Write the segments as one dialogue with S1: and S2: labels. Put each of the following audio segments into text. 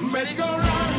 S1: merry go run.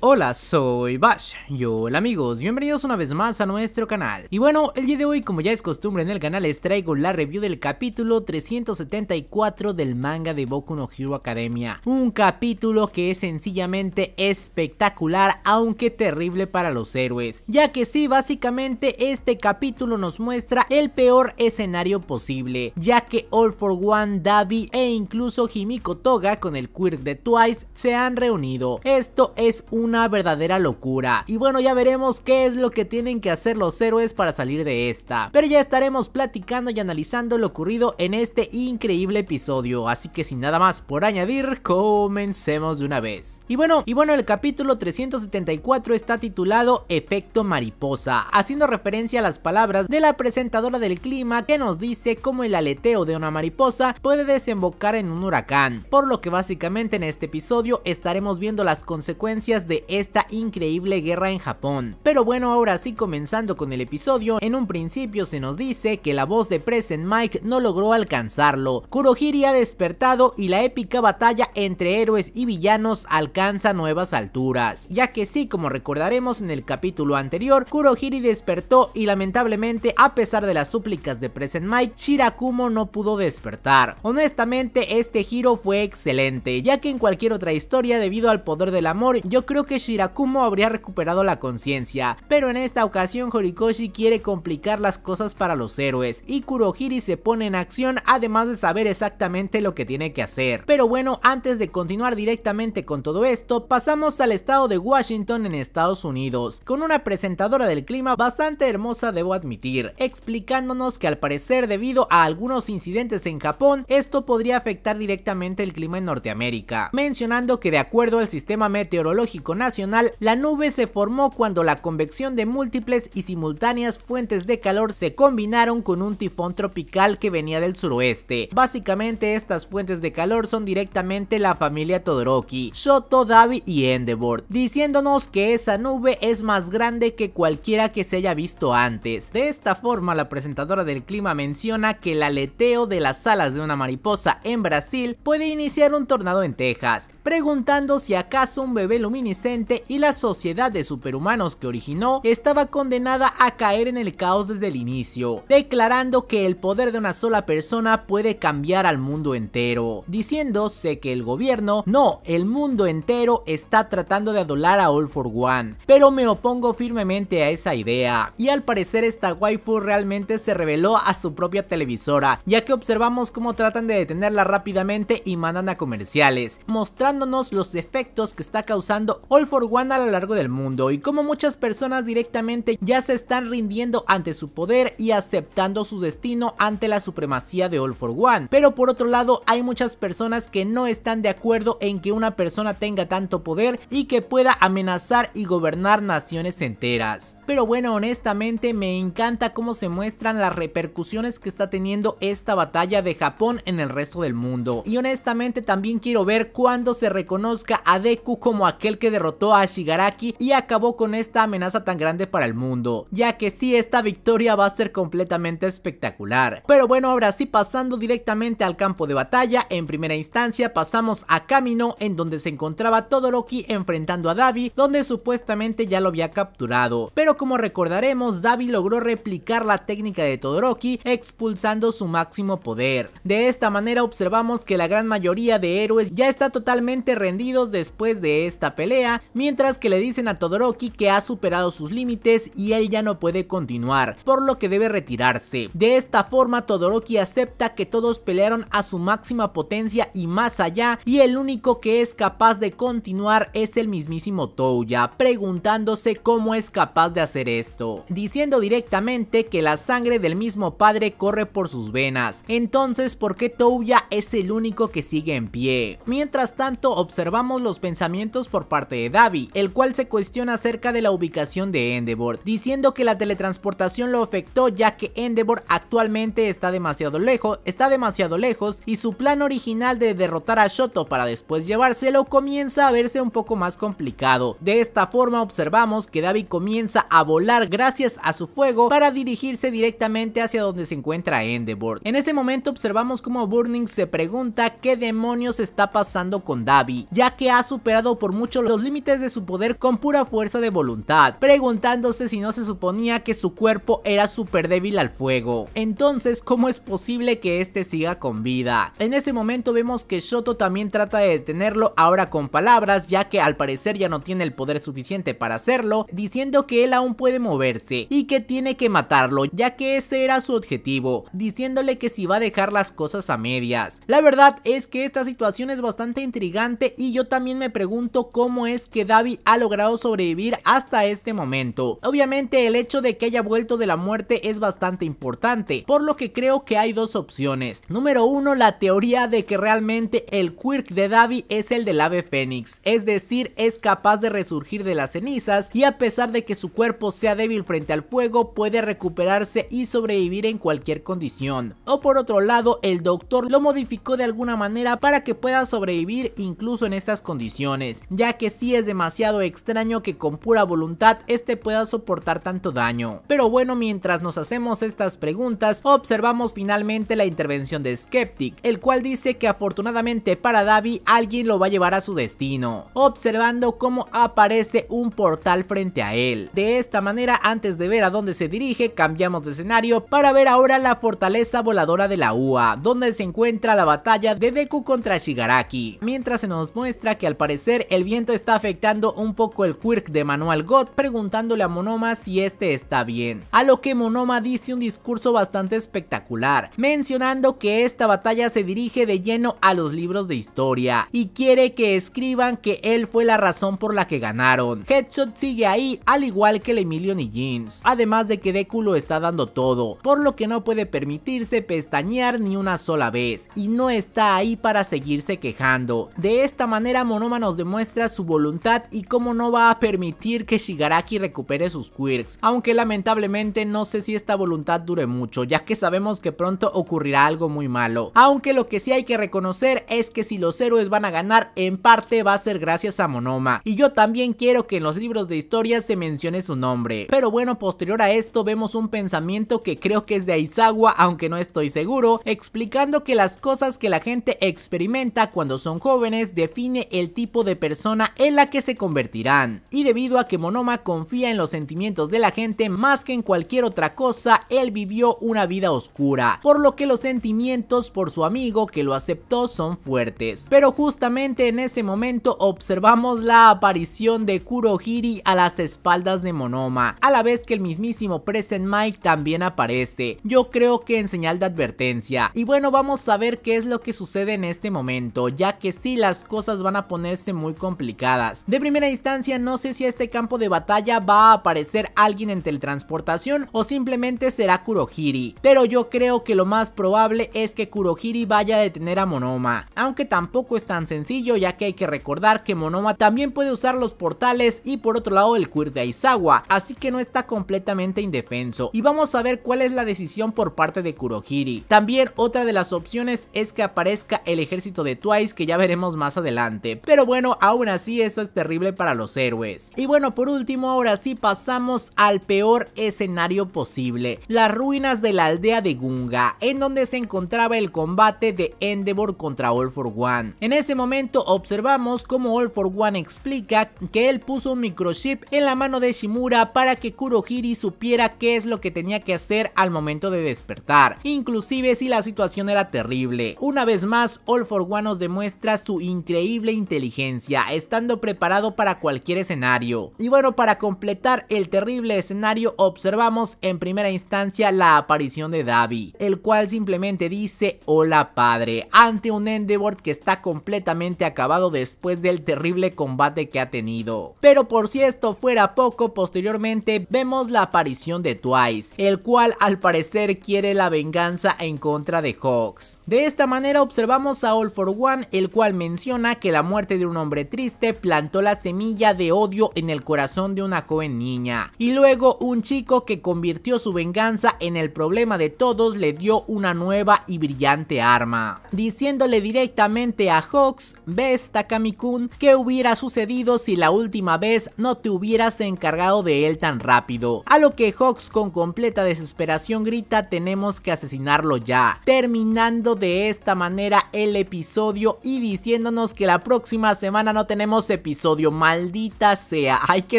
S1: Hola, soy Bash y hola amigos, bienvenidos una vez más a nuestro canal. Y bueno, el día de hoy, como ya es costumbre en el canal, les traigo la review del capítulo 374 del manga de Boku no Hero Academia. Un capítulo que es sencillamente espectacular, aunque terrible para los héroes. Ya que sí, básicamente este capítulo nos muestra el peor escenario posible, ya que All for One, Davi e incluso Himiko Toga con el quirk de Twice se han reunido. Esto es un una verdadera locura. Y bueno, ya veremos qué es lo que tienen que hacer los héroes para salir de esta. Pero ya estaremos platicando y analizando lo ocurrido en este increíble episodio. Así que sin nada más por añadir, comencemos de una vez. Y bueno, y bueno, el capítulo 374 está titulado Efecto Mariposa, haciendo referencia a las palabras de la presentadora del clima que nos dice cómo el aleteo de una mariposa puede desembocar en un huracán. Por lo que básicamente en este episodio estaremos viendo las consecuencias de esta increíble guerra en Japón. Pero bueno, ahora sí comenzando con el episodio, en un principio se nos dice que la voz de Present Mike no logró alcanzarlo. Kurohiri ha despertado y la épica batalla entre héroes y villanos alcanza nuevas alturas, ya que sí, como recordaremos en el capítulo anterior, Kurohiri despertó y lamentablemente, a pesar de las súplicas de Present Mike, Shirakumo no pudo despertar. Honestamente, este giro fue excelente, ya que en cualquier otra historia, debido al poder del amor, yo creo que Shirakumo habría recuperado la conciencia, pero en esta ocasión Horikoshi quiere complicar las cosas para los héroes y Kurohiri se pone en acción además de saber exactamente lo que tiene que hacer. Pero bueno, antes de continuar directamente con todo esto, pasamos al estado de Washington en Estados Unidos, con una presentadora del clima bastante hermosa debo admitir, explicándonos que al parecer debido a algunos incidentes en Japón, esto podría afectar directamente el clima en Norteamérica, mencionando que de acuerdo al sistema meteorológico nacional, la nube se formó cuando la convección de múltiples y simultáneas fuentes de calor se combinaron con un tifón tropical que venía del suroeste. Básicamente estas fuentes de calor son directamente la familia Todoroki, Shoto, Davi y Endeavor, diciéndonos que esa nube es más grande que cualquiera que se haya visto antes. De esta forma la presentadora del clima menciona que el aleteo de las alas de una mariposa en Brasil puede iniciar un tornado en Texas, preguntando si acaso un bebé luminiscente y la sociedad de superhumanos que originó estaba condenada a caer en el caos desde el inicio, declarando que el poder de una sola persona puede cambiar al mundo entero, diciéndose que el gobierno, no, el mundo entero está tratando de adular a All for One, pero me opongo firmemente a esa idea, y al parecer esta waifu realmente se reveló a su propia televisora, ya que observamos cómo tratan de detenerla rápidamente y mandan a comerciales, mostrándonos los efectos que está causando All for One a lo largo del mundo y como muchas personas directamente ya se están rindiendo ante su poder y aceptando su destino ante la supremacía de All for One. Pero por otro lado hay muchas personas que no están de acuerdo en que una persona tenga tanto poder y que pueda amenazar y gobernar naciones enteras. Pero bueno, honestamente me encanta cómo se muestran las repercusiones que está teniendo esta batalla de Japón en el resto del mundo. Y honestamente también quiero ver cuando se reconozca a Deku como aquel que derrotó a Shigaraki y acabó con esta amenaza tan grande para el mundo, ya que sí, esta victoria va a ser completamente espectacular. Pero bueno, ahora sí, pasando directamente al campo de batalla, en primera instancia pasamos a Camino, en donde se encontraba Todoroki enfrentando a Davi, donde supuestamente ya lo había capturado. Pero como recordaremos, Davi logró replicar la técnica de Todoroki, expulsando su máximo poder. De esta manera observamos que la gran mayoría de héroes ya está totalmente rendidos después de esta pelea, mientras que le dicen a Todoroki que ha superado sus límites y él ya no puede continuar, por lo que debe retirarse. De esta forma Todoroki acepta que todos pelearon a su máxima potencia y más allá, y el único que es capaz de continuar es el mismísimo Touya, preguntándose cómo es capaz de hacer esto, diciendo directamente que la sangre del mismo padre corre por sus venas, entonces ¿por qué Touya es el único que sigue en pie? Mientras tanto observamos los pensamientos por parte Davi, el cual se cuestiona acerca de la ubicación de Endeavor, diciendo que la teletransportación lo afectó ya que Endeavor actualmente está demasiado lejos, está demasiado lejos y su plan original de derrotar a Shoto para después llevárselo comienza a verse un poco más complicado. De esta forma observamos que Davi comienza a volar gracias a su fuego para dirigirse directamente hacia donde se encuentra Endeavor. En ese momento observamos como Burning se pregunta qué demonios está pasando con Davi, ya que ha superado por mucho los límites de su poder con pura fuerza de voluntad, preguntándose si no se suponía que su cuerpo era súper débil al fuego. Entonces, ¿cómo es posible que este siga con vida? En ese momento vemos que Shoto también trata de detenerlo ahora con palabras, ya que al parecer ya no tiene el poder suficiente para hacerlo, diciendo que él aún puede moverse y que tiene que matarlo, ya que ese era su objetivo, diciéndole que si va a dejar las cosas a medias. La verdad es que esta situación es bastante intrigante y yo también me pregunto cómo es que Davi ha logrado sobrevivir hasta este momento. Obviamente el hecho de que haya vuelto de la muerte es bastante importante, por lo que creo que hay dos opciones. Número uno, la teoría de que realmente el quirk de Davi es el del ave fénix, es decir, es capaz de resurgir de las cenizas y a pesar de que su cuerpo sea débil frente al fuego, puede recuperarse y sobrevivir en cualquier condición. O por otro lado, el doctor lo modificó de alguna manera para que pueda sobrevivir incluso en estas condiciones, ya que si es demasiado extraño que con pura voluntad este pueda soportar tanto daño. Pero bueno, mientras nos hacemos estas preguntas, observamos finalmente la intervención de Skeptic, el cual dice que afortunadamente para Davi alguien lo va a llevar a su destino, observando cómo aparece un portal frente a él. De esta manera, antes de ver a dónde se dirige, cambiamos de escenario para ver ahora la fortaleza voladora de la UA, donde se encuentra la batalla de Deku contra Shigaraki, mientras se nos muestra que al parecer el viento está afectando un poco el quirk de Manuel God preguntándole a Monoma si este está bien. A lo que Monoma dice un discurso bastante espectacular, mencionando que esta batalla se dirige de lleno a los libros de historia y quiere que escriban que él fue la razón por la que ganaron. Headshot sigue ahí al igual que el Emilio y Jeans, además de que Deku lo está dando todo, por lo que no puede permitirse pestañear ni una sola vez y no está ahí para seguirse quejando. De esta manera Monoma nos demuestra su voluntad y cómo no va a permitir que Shigaraki recupere sus quirks, aunque lamentablemente no sé si esta voluntad dure mucho, ya que sabemos que pronto ocurrirá algo muy malo. Aunque lo que sí hay que reconocer es que si los héroes van a ganar, en parte va a ser gracias a Monoma, y yo también quiero que en los libros de historia se mencione su nombre. Pero bueno, posterior a esto vemos un pensamiento que creo que es de Aizawa, aunque no estoy seguro, explicando que las cosas que la gente experimenta cuando son jóvenes define el tipo de persona en la que se convertirán. Y debido a que Monoma confía en los sentimientos de la gente más que en cualquier otra cosa, él vivió una vida oscura, por lo que los sentimientos por su amigo que lo aceptó son fuertes. Pero justamente en ese momento observamos la aparición de Kurohiri a las espaldas de Monoma, a la vez que el mismísimo Present Mike también aparece, yo creo que en señal de advertencia. Y bueno, vamos a ver qué es lo que sucede en este momento, ya que si sí, las cosas van a ponerse muy complicadas de primera instancia no sé si a este campo de batalla va a aparecer alguien en teletransportación o simplemente será Kurohiri, pero yo creo que lo más probable es que Kurohiri vaya a detener a Monoma, aunque tampoco es tan sencillo ya que hay que recordar que Monoma también puede usar los portales y por otro lado el Quirk de Aizawa, así que no está completamente indefenso y vamos a ver cuál es la decisión por parte de Kurohiri. También otra de las opciones es que aparezca el ejército de Twice que ya veremos más adelante, pero bueno aún así es es terrible para los héroes. Y bueno, por último, ahora sí pasamos al peor escenario posible, las ruinas de la aldea de Gunga, en donde se encontraba el combate de Endeavor contra All for One. En ese momento observamos cómo All for One explica que él puso un microchip en la mano de Shimura para que Kurohiri supiera qué es lo que tenía que hacer al momento de despertar, inclusive si la situación era terrible. Una vez más, All for One nos demuestra su increíble inteligencia, estando preparado para cualquier escenario. Y bueno, para completar el terrible escenario observamos en primera instancia la aparición de Davi, el cual simplemente dice hola padre, ante un Endeavor que está completamente acabado después del terrible combate que ha tenido. Pero por si esto fuera poco, posteriormente vemos la aparición de Twice, el cual al parecer quiere la venganza en contra de Hawks. De esta manera observamos a All for One, el cual menciona que la muerte de un hombre triste plantó la semilla de odio en el corazón de una joven niña. Y luego un chico que convirtió su venganza en el problema de todos le dio una nueva y brillante arma. Diciéndole directamente a Hawks, ves Takamikun que qué hubiera sucedido si la última vez no te hubieras encargado de él tan rápido. A lo que Hawks con completa desesperación grita tenemos que asesinarlo ya. Terminando de esta manera el episodio y diciéndonos que la próxima semana no tenemos episodio, maldita sea. Hay que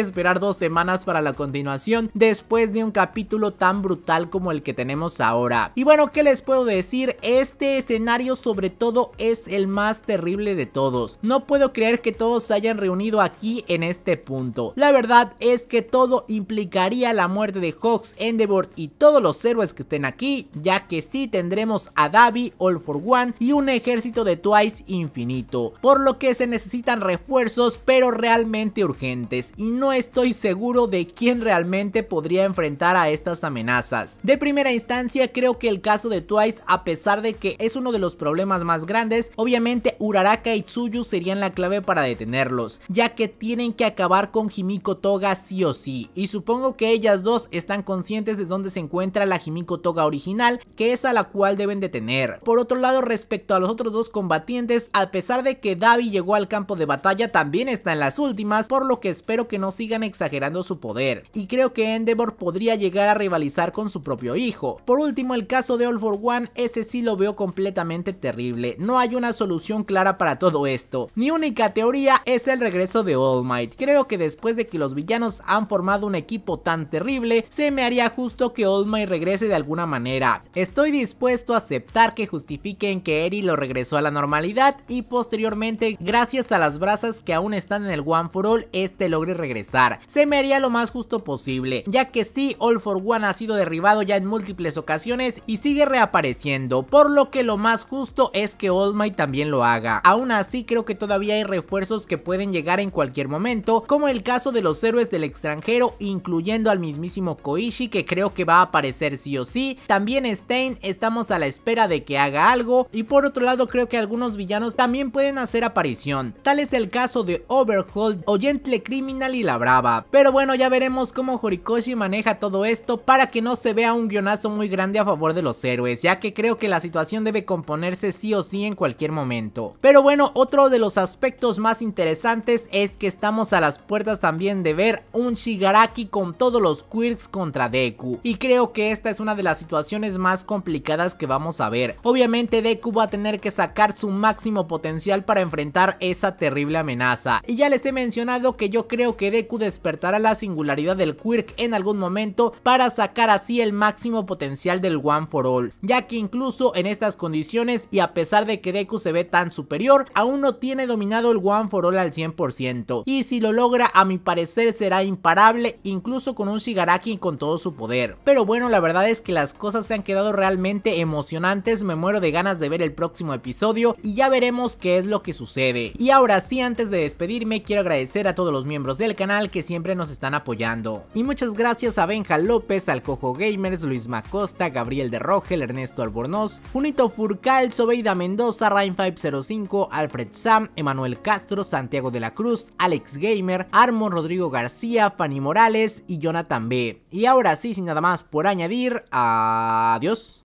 S1: esperar dos semanas para la continuación después de un capítulo tan brutal como el que tenemos ahora. Y bueno, ¿qué les puedo decir? Este escenario sobre todo es el más terrible de todos. No puedo creer que todos se hayan reunido aquí en este punto. La verdad es que todo implicaría la muerte de Hawks, Endeavor y todos los héroes que estén aquí, ya que sí tendremos a Davi, All for One y un ejército de Twice infinito. Por lo que se necesitan refuerzos pero realmente urgentes y no estoy seguro de quién realmente podría enfrentar a estas amenazas. De primera instancia creo que el caso de Twice a pesar de que es uno de los problemas más grandes, obviamente Uraraka y Tsuyu serían la clave para detenerlos, ya que tienen que acabar con Himiko Toga sí o sí y supongo que ellas dos están conscientes de dónde se encuentra la Himiko Toga original que es a la cual deben detener. Por otro lado respecto a los otros dos combatientes, a pesar de que Davi llegó al campo de batalla también está en las últimas, por lo que espero que no sigan exagerando su poder. Y creo que Endeavor podría llegar a rivalizar con su propio hijo. Por último, el caso de All for One, ese sí lo veo completamente terrible. No hay una solución clara para todo esto. Mi única teoría es el regreso de All Might. Creo que después de que los villanos han formado un equipo tan terrible, se me haría justo que All Might regrese de alguna manera. Estoy dispuesto a aceptar que justifiquen que Eri lo regresó a la normalidad y posteriormente gracias a las brasas que aún están en el One for All, este logre regresar. Se me haría lo más justo posible, ya que sí, All for One ha sido derribado ya en múltiples ocasiones y sigue reapareciendo, por lo que lo más justo es que All Might también lo haga. Aún así, creo que todavía hay refuerzos que pueden llegar en cualquier momento, como el caso de los héroes del extranjero, incluyendo al mismísimo Koishi, que creo que va a aparecer sí o sí. También Stein, estamos a la espera de que haga algo, y por otro lado creo que algunos villanos también pueden hacer aparición. Tal es el caso de Overhaul, Oyentle Criminal y La Brava. Pero bueno, ya veremos cómo Horikoshi maneja todo esto para que no se vea un guionazo muy grande a favor de los héroes, ya que creo que la situación debe componerse sí o sí en cualquier momento. Pero bueno, otro de los aspectos más interesantes es que estamos a las puertas también de ver un Shigaraki con todos los quirks contra Deku. Y creo que esta es una de las situaciones más complicadas que vamos a ver. Obviamente Deku va a tener que sacar su máximo potencial para enfrentar esa terrible amenaza y ya les he mencionado que yo creo que Deku despertará la singularidad del Quirk en algún momento para sacar así el máximo potencial del One for All, ya que incluso en estas condiciones y a pesar de que Deku se ve tan superior, aún no tiene dominado el One for All al 100%, y si lo logra a mi parecer será imparable incluso con un Shigaraki con todo su poder. Pero bueno, la verdad es que las cosas se han quedado realmente emocionantes, me muero de ganas de ver el próximo episodio y ya veremos qué es lo que sucede. Y ahora sí, antes de despedirme quiero agradecer a todos los miembros del canal que siempre nos están apoyando. Y muchas gracias a Benja López, Alcojo Gamers, Luis Macosta, Gabriel de Rogel, Ernesto Albornoz, Junito Furcal, Sobeida Mendoza, Rain505, Alfred Sam, Emanuel Castro, Santiago de la Cruz, Alex Gamer, Armon Rodrigo García, Fanny Morales y Jonathan B. Y ahora sí, sin nada más por añadir, adiós.